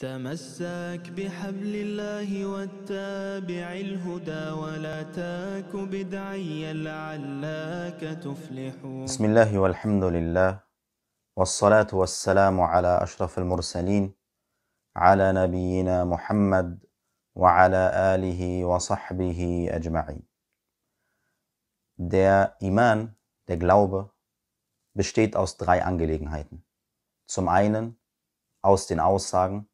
تمسك بحبل الله واتبع الهدى ولا تاك بدعيا لعلك تفلح بسم الله والحمد لله والصلاة والسلام على أشرف المرسلين على نبينا محمد وعلى آله وصحبه أجمعين Der Iman, der Glaube, besteht aus drei Angelegenheiten. Zum einen aus den Aussagen,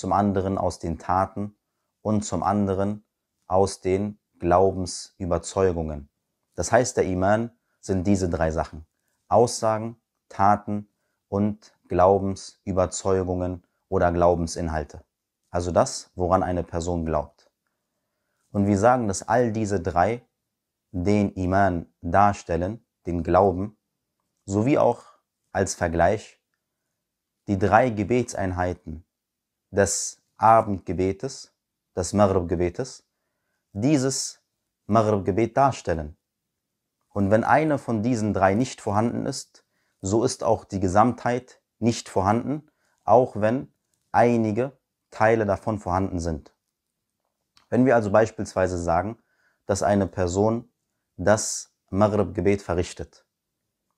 zum anderen aus den Taten und zum anderen aus den Glaubensüberzeugungen. Das heißt, der Iman sind diese drei Sachen. Aussagen, Taten und Glaubensüberzeugungen oder Glaubensinhalte. Also das, woran eine Person glaubt. Und wir sagen, dass all diese drei den Iman darstellen, den Glauben, sowie auch als Vergleich die drei Gebetseinheiten, des Abendgebetes, des Maghrib-Gebetes, dieses Maghrib-Gebet darstellen. Und wenn eine von diesen drei nicht vorhanden ist, so ist auch die Gesamtheit nicht vorhanden, auch wenn einige Teile davon vorhanden sind. Wenn wir also beispielsweise sagen, dass eine Person das Maghrib-Gebet verrichtet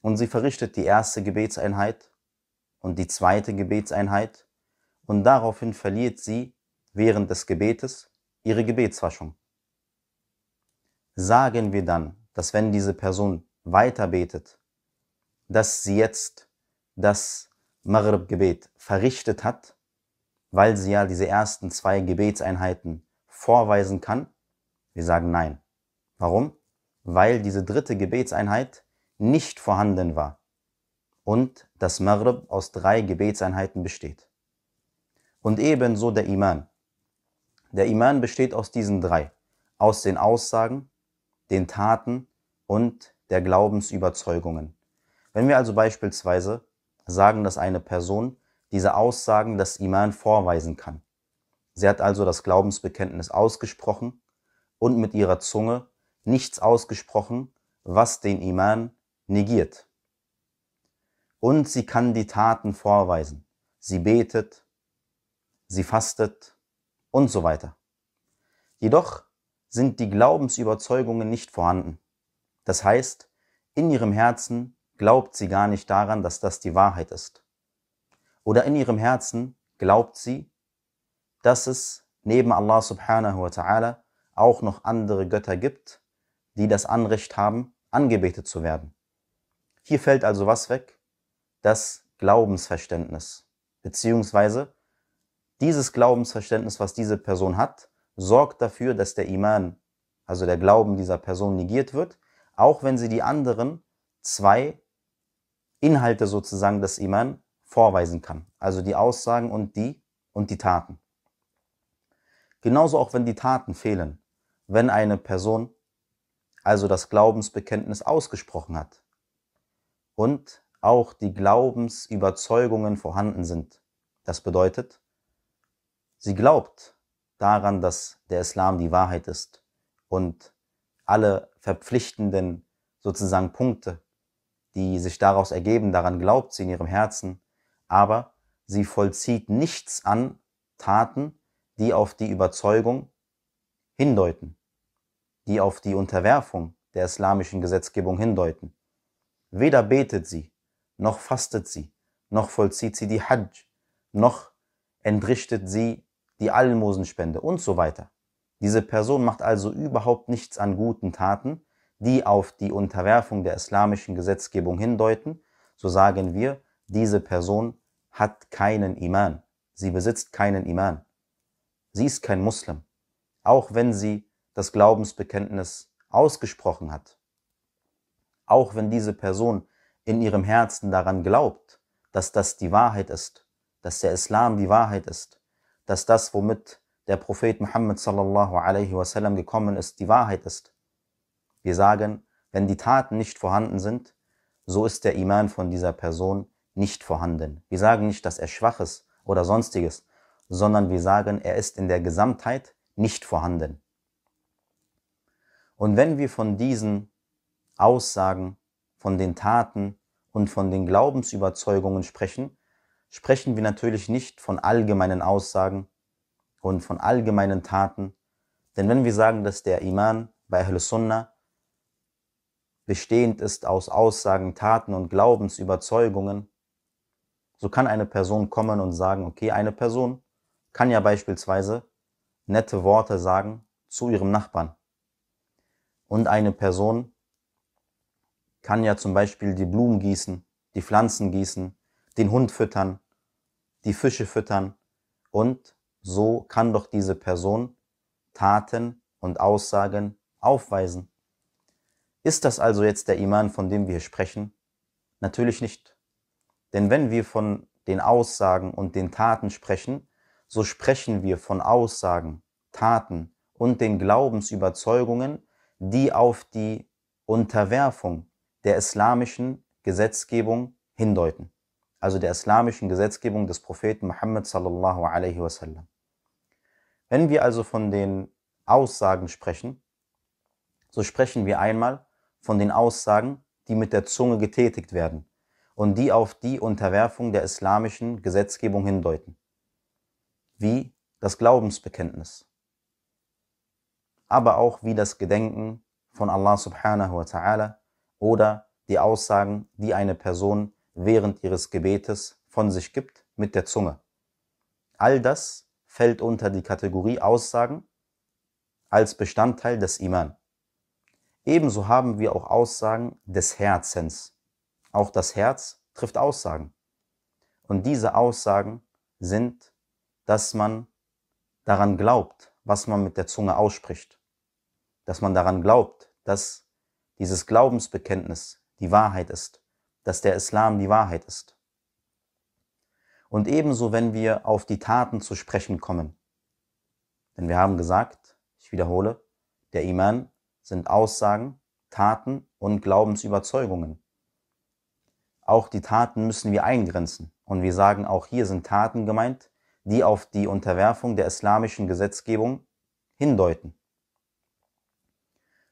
und sie verrichtet die erste Gebetseinheit und die zweite Gebetseinheit und daraufhin verliert sie während des Gebetes ihre Gebetswaschung. Sagen wir dann, dass wenn diese Person weiter betet, dass sie jetzt das Maghrib-Gebet verrichtet hat, weil sie ja diese ersten zwei Gebetseinheiten vorweisen kann? Wir sagen nein. Warum? Weil diese dritte Gebetseinheit nicht vorhanden war und das Maghrib aus drei Gebetseinheiten besteht und ebenso der Iman. Der Iman besteht aus diesen drei, aus den Aussagen, den Taten und der Glaubensüberzeugungen. Wenn wir also beispielsweise sagen, dass eine Person diese Aussagen des Iman vorweisen kann, sie hat also das Glaubensbekenntnis ausgesprochen und mit ihrer Zunge nichts ausgesprochen, was den Iman negiert. Und sie kann die Taten vorweisen. Sie betet, sie fastet und so weiter. Jedoch sind die Glaubensüberzeugungen nicht vorhanden. Das heißt, in ihrem Herzen glaubt sie gar nicht daran, dass das die Wahrheit ist. Oder in ihrem Herzen glaubt sie, dass es neben Allah subhanahu wa ta'ala auch noch andere Götter gibt, die das Anrecht haben, angebetet zu werden. Hier fällt also was weg? Das Glaubensverständnis, beziehungsweise dieses Glaubensverständnis, was diese Person hat, sorgt dafür, dass der Iman, also der Glauben dieser Person negiert wird, auch wenn sie die anderen zwei Inhalte sozusagen des Iman vorweisen kann, also die Aussagen und die und die Taten. Genauso auch wenn die Taten fehlen, wenn eine Person also das Glaubensbekenntnis ausgesprochen hat und auch die Glaubensüberzeugungen vorhanden sind. Das bedeutet, Sie glaubt daran, dass der Islam die Wahrheit ist und alle verpflichtenden sozusagen Punkte, die sich daraus ergeben, daran glaubt sie in ihrem Herzen, aber sie vollzieht nichts an Taten, die auf die Überzeugung hindeuten, die auf die Unterwerfung der islamischen Gesetzgebung hindeuten. Weder betet sie, noch fastet sie, noch vollzieht sie die Hajj, noch entrichtet sie die Almosenspende und so weiter. Diese Person macht also überhaupt nichts an guten Taten, die auf die Unterwerfung der islamischen Gesetzgebung hindeuten, so sagen wir, diese Person hat keinen Iman. Sie besitzt keinen Iman. Sie ist kein Muslim, auch wenn sie das Glaubensbekenntnis ausgesprochen hat. Auch wenn diese Person in ihrem Herzen daran glaubt, dass das die Wahrheit ist, dass der Islam die Wahrheit ist, dass das, womit der Prophet Muhammad sallallahu alaihi wasallam gekommen ist, die Wahrheit ist. Wir sagen, wenn die Taten nicht vorhanden sind, so ist der Iman von dieser Person nicht vorhanden. Wir sagen nicht, dass er schwach ist oder sonstiges, sondern wir sagen, er ist in der Gesamtheit nicht vorhanden. Und wenn wir von diesen Aussagen, von den Taten und von den Glaubensüberzeugungen sprechen, sprechen wir natürlich nicht von allgemeinen Aussagen und von allgemeinen Taten, denn wenn wir sagen, dass der Iman bei Ahl Sunnah bestehend ist aus Aussagen, Taten und Glaubensüberzeugungen, so kann eine Person kommen und sagen, okay, eine Person kann ja beispielsweise nette Worte sagen zu ihrem Nachbarn. Und eine Person kann ja zum Beispiel die Blumen gießen, die Pflanzen gießen, den Hund füttern, die Fische füttern. Und so kann doch diese Person Taten und Aussagen aufweisen. Ist das also jetzt der Iman, von dem wir sprechen? Natürlich nicht. Denn wenn wir von den Aussagen und den Taten sprechen, so sprechen wir von Aussagen, Taten und den Glaubensüberzeugungen, die auf die Unterwerfung der islamischen Gesetzgebung hindeuten also der islamischen Gesetzgebung des Propheten Muhammad sallallahu alaihi wasallam. Wenn wir also von den Aussagen sprechen, so sprechen wir einmal von den Aussagen, die mit der Zunge getätigt werden und die auf die Unterwerfung der islamischen Gesetzgebung hindeuten, wie das Glaubensbekenntnis, aber auch wie das Gedenken von Allah subhanahu wa ta'ala oder die Aussagen, die eine Person während ihres Gebetes von sich gibt mit der Zunge. All das fällt unter die Kategorie Aussagen als Bestandteil des Iman. Ebenso haben wir auch Aussagen des Herzens. Auch das Herz trifft Aussagen. Und diese Aussagen sind, dass man daran glaubt, was man mit der Zunge ausspricht. Dass man daran glaubt, dass dieses Glaubensbekenntnis die Wahrheit ist dass der Islam die Wahrheit ist. Und ebenso, wenn wir auf die Taten zu sprechen kommen. Denn wir haben gesagt, ich wiederhole, der Iman sind Aussagen, Taten und Glaubensüberzeugungen. Auch die Taten müssen wir eingrenzen. Und wir sagen, auch hier sind Taten gemeint, die auf die Unterwerfung der islamischen Gesetzgebung hindeuten.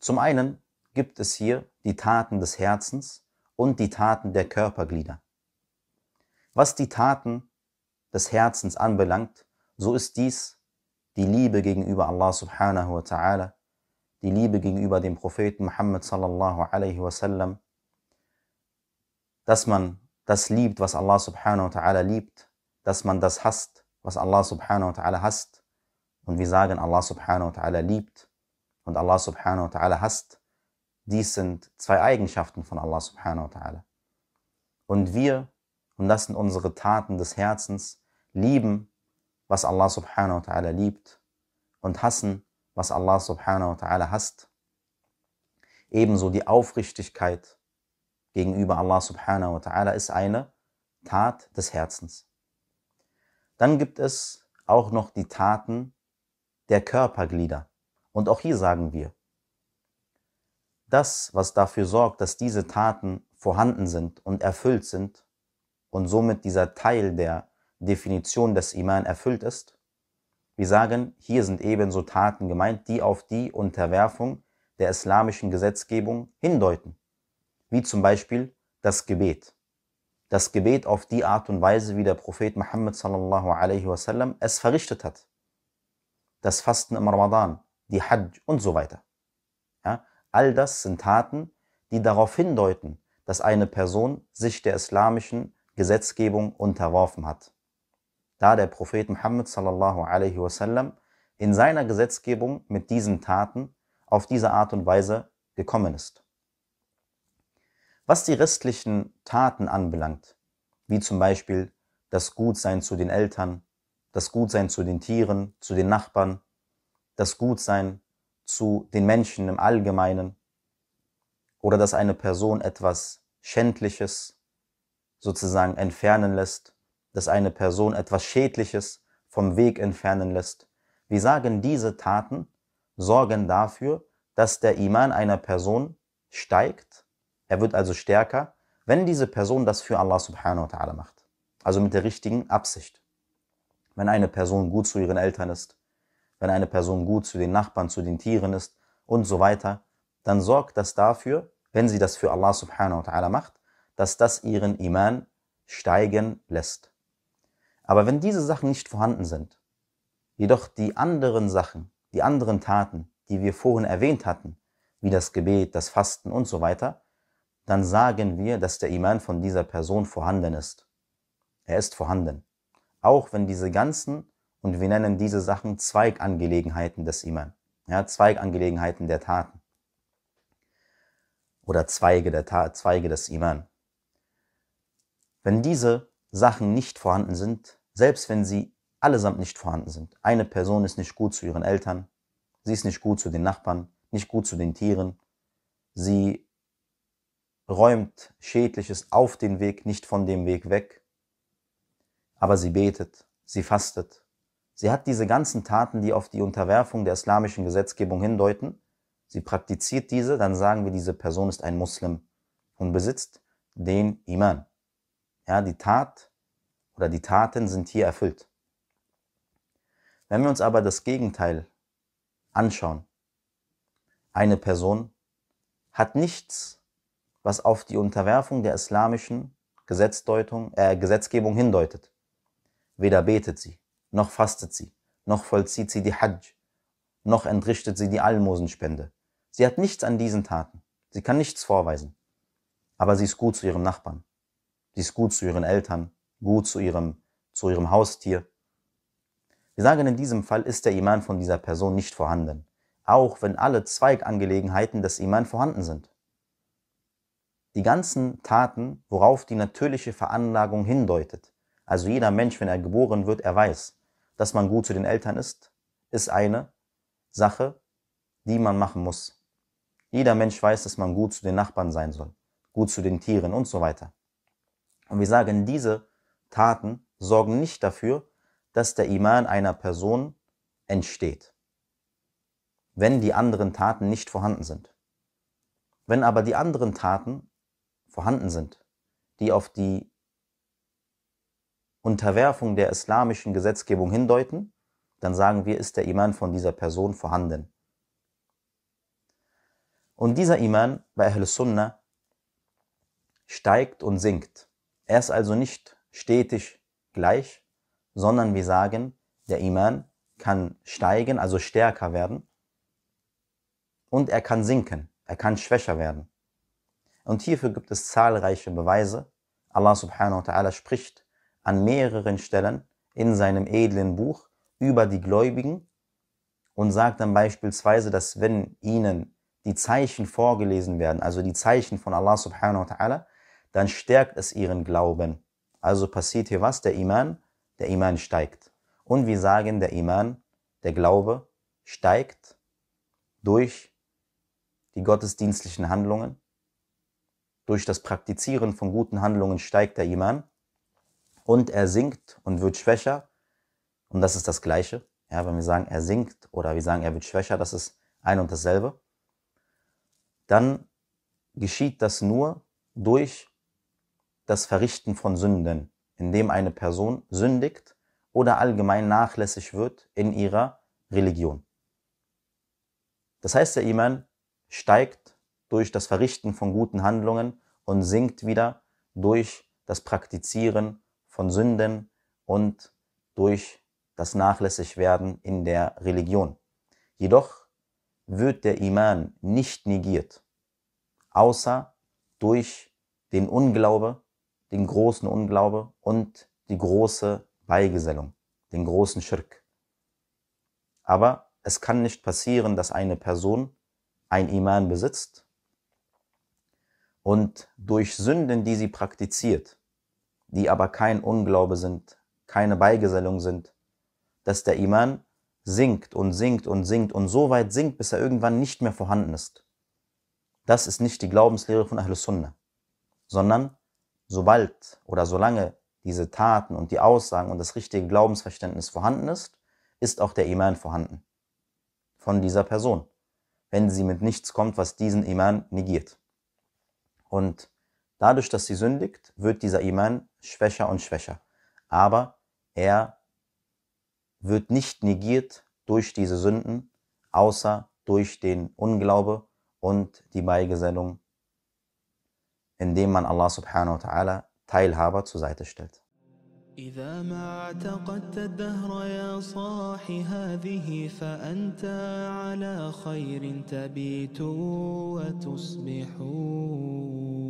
Zum einen gibt es hier die Taten des Herzens, und die Taten der Körperglieder. Was die Taten des Herzens anbelangt, so ist dies die Liebe gegenüber Allah subhanahu wa ta'ala, die Liebe gegenüber dem Propheten Muhammad sallallahu alaihi wasallam, dass man das liebt, was Allah subhanahu wa ta'ala liebt, dass man das hasst, was Allah subhanahu wa ta'ala hasst. Und wir sagen, Allah subhanahu wa ta'ala liebt und Allah subhanahu wa ta'ala hasst. Dies sind zwei Eigenschaften von Allah subhanahu wa ta'ala. Und wir, und das sind unsere Taten des Herzens, lieben, was Allah subhanahu wa ta'ala liebt und hassen, was Allah subhanahu wa ta'ala hasst. Ebenso die Aufrichtigkeit gegenüber Allah subhanahu wa ta'ala ist eine Tat des Herzens. Dann gibt es auch noch die Taten der Körperglieder. Und auch hier sagen wir, das, was dafür sorgt, dass diese Taten vorhanden sind und erfüllt sind und somit dieser Teil der Definition des Iman erfüllt ist? Wir sagen, hier sind ebenso Taten gemeint, die auf die Unterwerfung der islamischen Gesetzgebung hindeuten, wie zum Beispiel das Gebet. Das Gebet auf die Art und Weise, wie der Prophet Muhammad sallallahu alaihi wasallam es verrichtet hat. Das Fasten im Ramadan, die Hajj und so weiter. All das sind Taten, die darauf hindeuten, dass eine Person sich der islamischen Gesetzgebung unterworfen hat. Da der Prophet Muhammad sallallahu alaihi wasallam in seiner Gesetzgebung mit diesen Taten auf diese Art und Weise gekommen ist. Was die restlichen Taten anbelangt, wie zum Beispiel das Gutsein zu den Eltern, das Gutsein zu den Tieren, zu den Nachbarn, das Gutsein zu den Menschen im Allgemeinen oder dass eine Person etwas Schändliches sozusagen entfernen lässt, dass eine Person etwas Schädliches vom Weg entfernen lässt. Wir sagen, diese Taten sorgen dafür, dass der Iman einer Person steigt, er wird also stärker, wenn diese Person das für Allah subhanahu wa ta'ala macht. Also mit der richtigen Absicht. Wenn eine Person gut zu ihren Eltern ist, wenn eine Person gut zu den Nachbarn, zu den Tieren ist und so weiter, dann sorgt das dafür, wenn sie das für Allah subhanahu wa ta'ala macht, dass das ihren Iman steigen lässt. Aber wenn diese Sachen nicht vorhanden sind, jedoch die anderen Sachen, die anderen Taten, die wir vorhin erwähnt hatten, wie das Gebet, das Fasten und so weiter, dann sagen wir, dass der Iman von dieser Person vorhanden ist. Er ist vorhanden. Auch wenn diese ganzen und wir nennen diese Sachen Zweigangelegenheiten des Iman. Ja, Zweigangelegenheiten der Taten. Oder Zweige der Tat, Zweige des Iman. Wenn diese Sachen nicht vorhanden sind, selbst wenn sie allesamt nicht vorhanden sind, eine Person ist nicht gut zu ihren Eltern, sie ist nicht gut zu den Nachbarn, nicht gut zu den Tieren, sie räumt Schädliches auf den Weg, nicht von dem Weg weg, aber sie betet, sie fastet, Sie hat diese ganzen Taten, die auf die Unterwerfung der islamischen Gesetzgebung hindeuten, sie praktiziert diese, dann sagen wir, diese Person ist ein Muslim und besitzt den Iman. Ja, die Tat oder die Taten sind hier erfüllt. Wenn wir uns aber das Gegenteil anschauen, eine Person hat nichts, was auf die Unterwerfung der islamischen Gesetzdeutung, äh, Gesetzgebung hindeutet. Weder betet sie, noch fastet sie, noch vollzieht sie die Hajj, noch entrichtet sie die Almosenspende. Sie hat nichts an diesen Taten. Sie kann nichts vorweisen. Aber sie ist gut zu ihrem Nachbarn. Sie ist gut zu ihren Eltern, gut zu ihrem, zu ihrem Haustier. Wir sagen, in diesem Fall ist der Iman von dieser Person nicht vorhanden. Auch wenn alle Zweigangelegenheiten des Iman vorhanden sind. Die ganzen Taten, worauf die natürliche Veranlagung hindeutet. Also jeder Mensch, wenn er geboren wird, er weiß, dass man gut zu den Eltern ist, ist eine Sache, die man machen muss. Jeder Mensch weiß, dass man gut zu den Nachbarn sein soll, gut zu den Tieren und so weiter. Und wir sagen, diese Taten sorgen nicht dafür, dass der Iman einer Person entsteht, wenn die anderen Taten nicht vorhanden sind. Wenn aber die anderen Taten vorhanden sind, die auf die Unterwerfung der islamischen Gesetzgebung hindeuten, dann sagen wir, ist der Iman von dieser Person vorhanden. Und dieser Iman bei Ahl Sunnah steigt und sinkt. Er ist also nicht stetig gleich, sondern wir sagen, der Iman kann steigen, also stärker werden, und er kann sinken, er kann schwächer werden. Und hierfür gibt es zahlreiche Beweise. Allah subhanahu wa ta'ala spricht an mehreren Stellen in seinem edlen Buch über die Gläubigen und sagt dann beispielsweise, dass wenn ihnen die Zeichen vorgelesen werden, also die Zeichen von Allah subhanahu wa ta'ala, dann stärkt es ihren Glauben. Also passiert hier was? Der Iman, der Iman steigt. Und wir sagen, der Iman, der Glaube steigt durch die gottesdienstlichen Handlungen. Durch das Praktizieren von guten Handlungen steigt der Iman und er sinkt und wird schwächer. Und das ist das Gleiche. Ja, wenn wir sagen, er sinkt oder wir sagen, er wird schwächer, das ist ein und dasselbe. Dann geschieht das nur durch das Verrichten von Sünden, indem eine Person sündigt oder allgemein nachlässig wird in ihrer Religion. Das heißt, der Iman steigt durch das Verrichten von guten Handlungen und sinkt wieder durch das Praktizieren von Sünden und durch das Nachlässigwerden in der Religion. Jedoch wird der Iman nicht negiert, außer durch den Unglaube, den großen Unglaube und die große Beigesellung, den großen Schirk. Aber es kann nicht passieren, dass eine Person ein Iman besitzt und durch Sünden, die sie praktiziert, die aber kein Unglaube sind, keine Beigesellung sind, dass der Iman sinkt und sinkt und sinkt und so weit sinkt, bis er irgendwann nicht mehr vorhanden ist. Das ist nicht die Glaubenslehre von Ahlus Sunnah, sondern sobald oder solange diese Taten und die Aussagen und das richtige Glaubensverständnis vorhanden ist, ist auch der Iman vorhanden von dieser Person, wenn sie mit nichts kommt, was diesen Iman negiert. Und Dadurch, dass sie sündigt, wird dieser Iman schwächer und schwächer. Aber er wird nicht negiert durch diese Sünden, außer durch den Unglaube und die Beigesellung, indem man Allah subhanahu wa ta'ala Teilhaber zur Seite stellt. إذا ما اعتقدت الدهر يا صاحي هذه فأنت على خير تبيت وتصبح